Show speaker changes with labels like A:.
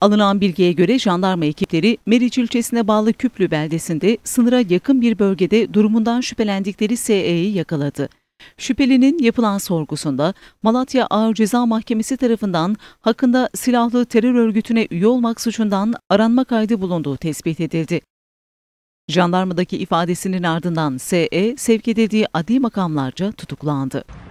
A: Alınan bilgiye göre jandarma ekipleri Meriç ilçesine bağlı Küplü beldesinde sınıra yakın bir bölgede durumundan şüphelendikleri SE'yi yakaladı. Şüphelinin yapılan sorgusunda Malatya Ağır Ceza Mahkemesi tarafından hakkında silahlı terör örgütüne üye olmak suçundan aranma kaydı bulunduğu tespit edildi. Jandarmadaki ifadesinin ardından SE sevk edildiği adli makamlarca tutuklandı.